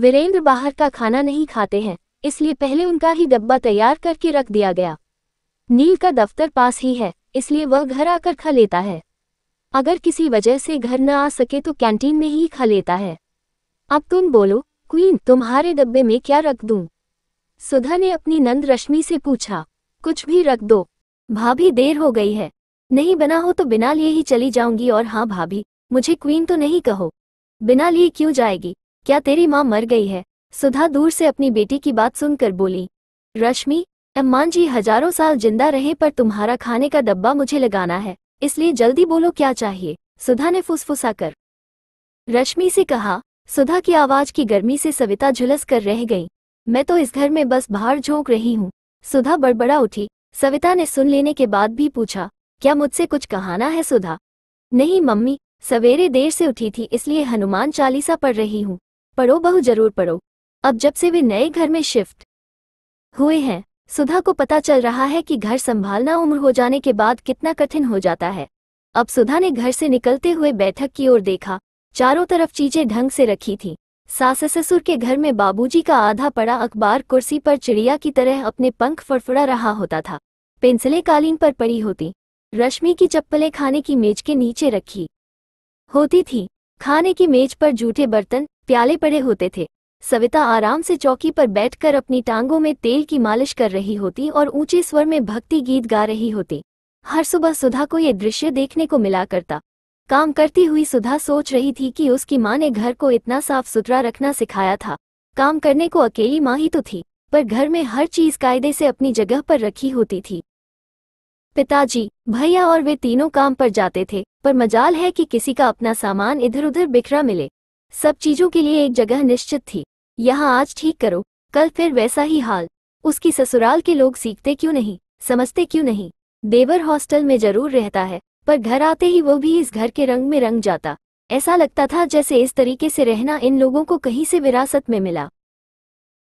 वीरेंद्र बाहर का खाना नहीं खाते हैं इसलिए पहले उनका ही डब्बा तैयार करके रख दिया गया नील का दफ्तर पास ही है इसलिए वह घर आकर खा लेता है अगर किसी वजह से घर न आ सके तो कैंटीन में ही खा लेता है अब तुम बोलो क्वीन तुम्हारे डब्बे में क्या रख दूं? सुधा ने अपनी नंद रश्मि से पूछा कुछ भी रख दो भाभी देर हो गई है नहीं बना हो तो बिना लिए ही चली जाऊंगी और हाँ भाभी मुझे क्वीन तो नहीं कहो बिना लिए क्यों जाएगी क्या तेरी माँ मर गई है सुधा दूर से अपनी बेटी की बात सुनकर बोली रश्मि अम्मान जी हजारों साल जिंदा रहे पर तुम्हारा खाने का डब्बा मुझे लगाना है इसलिए जल्दी बोलो क्या चाहिए सुधा ने फुसफुसा कर रश्मि से कहा सुधा की आवाज की गर्मी से सविता झुलस कर रह गई मैं तो इस घर में बस बाहर झोंक रही हूँ सुधा बड़बड़ा उठी सविता ने सुन लेने के बाद भी पूछा क्या मुझसे कुछ कहाना है सुधा नहीं मम्मी सवेरे देर से उठी थी इसलिए हनुमान चालीसा पढ़ रही हूँ पढ़ो बहु जरूर पढ़ो अब जब से वे नए घर में शिफ्ट हुए हैं सुधा को पता चल रहा है कि घर संभालना उम्र हो जाने के बाद कितना कठिन हो जाता है अब सुधा ने घर से निकलते हुए बैठक की ओर देखा चारों तरफ चीजें ढंग से रखी थी सास ससुर के घर में बाबूजी का आधा पड़ा अखबार कुर्सी पर चिड़िया की तरह अपने पंख फड़फड़ा रहा होता था पेंसिलें कालीन पर पड़ी होती रश्मि की चप्पलें खाने की मेज के नीचे रखी होती थी खाने की मेज पर जूठे बर्तन प्याले पड़े होते थे सविता आराम से चौकी पर बैठकर अपनी टांगों में तेल की मालिश कर रही होती और ऊंचे स्वर में भक्ति गीत गा रही होती हर सुबह सुधा को ये दृश्य देखने को मिला करता काम करती हुई सुधा सोच रही थी कि उसकी माँ ने घर को इतना साफ सुथरा रखना सिखाया था काम करने को अकेली माँ ही तो थी पर घर में हर चीज कायदे से अपनी जगह पर रखी होती थी पिताजी भैया और वे तीनों काम पर जाते थे पर मजाल है कि किसी का अपना सामान इधर उधर बिखरा मिले सब चीजों के लिए एक जगह निश्चित थी यहाँ आज ठीक करो कल फिर वैसा ही हाल उसकी ससुराल के लोग सीखते क्यों नहीं समझते क्यों नहीं देवर हॉस्टल में जरूर रहता है पर घर आते ही वो भी इस घर के रंग में रंग जाता ऐसा लगता था जैसे इस तरीके से रहना इन लोगों को कहीं से विरासत में मिला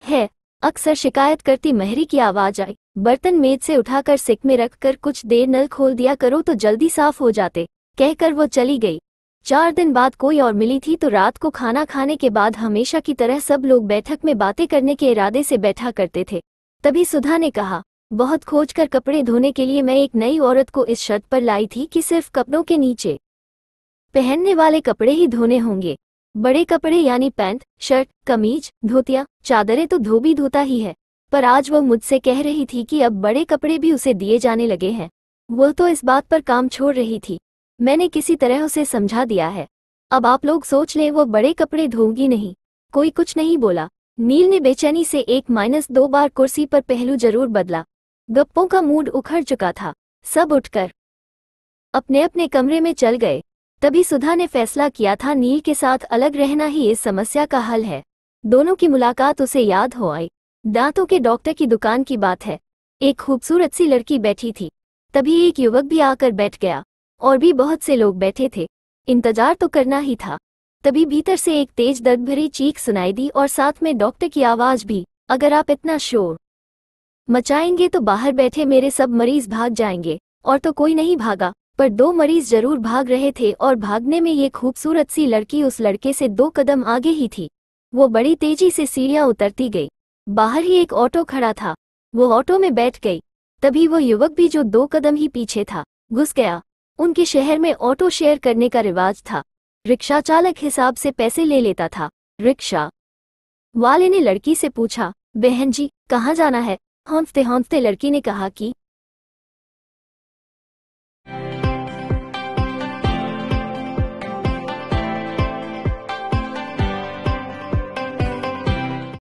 है अक्सर शिकायत करती महरी की आवाज आई बर्तन मेज से उठाकर सिक में रखकर कुछ देर नल खोल दिया करो तो जल्दी साफ हो जाते कहकर वो चली गई चार दिन बाद कोई और मिली थी तो रात को खाना खाने के बाद हमेशा की तरह सब लोग बैठक में बातें करने के इरादे से बैठा करते थे तभी सुधा ने कहा बहुत खोज कर कपड़े धोने के लिए मैं एक नई औरत को इस शर्त पर लाई थी कि सिर्फ कपड़ों के नीचे पहनने वाले कपड़े ही धोने होंगे बड़े कपड़े यानी पैंट शर्ट कमीज धोतिया चादरें तो धोबी धोता ही है पर आज वो मुझसे कह रही थी कि अब बड़े कपड़े भी उसे दिए जाने लगे हैं वो तो इस बात पर काम छोड़ रही थी मैंने किसी तरह उसे समझा दिया है अब आप लोग सोच लें वो बड़े कपड़े धोगी नहीं कोई कुछ नहीं बोला नील ने बेचैनी से एक माइनस दो बार कुर्सी पर पहलू जरूर बदला गप्पों का मूड उखड़ चुका था सब उठकर अपने अपने कमरे में चल गए तभी सुधा ने फैसला किया था नील के साथ अलग रहना ही इस समस्या का हल है दोनों की मुलाकात उसे याद हो आई दांतों के डॉक्टर की दुकान की बात है एक खूबसूरत सी लड़की बैठी थी तभी एक युवक भी आकर बैठ गया और भी बहुत से लोग बैठे थे इंतजार तो करना ही था तभी भीतर से एक तेज दर्द भरी चीख सुनाई दी और साथ में डॉक्टर की आवाज़ भी अगर आप इतना शोर मचाएंगे तो बाहर बैठे मेरे सब मरीज भाग जाएंगे और तो कोई नहीं भागा पर दो मरीज जरूर भाग रहे थे और भागने में ये खूबसूरत सी लड़की उस लड़के से दो कदम आगे ही थी वो बड़ी तेजी से सीढ़ियां उतरती गई बाहर ही एक ऑटो खड़ा था वो ऑटो में बैठ गई तभी वो युवक भी जो दो कदम ही पीछे था घुस गया उनके शहर में ऑटो शेयर करने का रिवाज था रिक्शा चालक हिसाब से पैसे ले लेता था रिक्शा वाले ने लड़की से पूछा बहन जी कहाँ जाना है हौंसते हौंसते लड़की ने कहा कि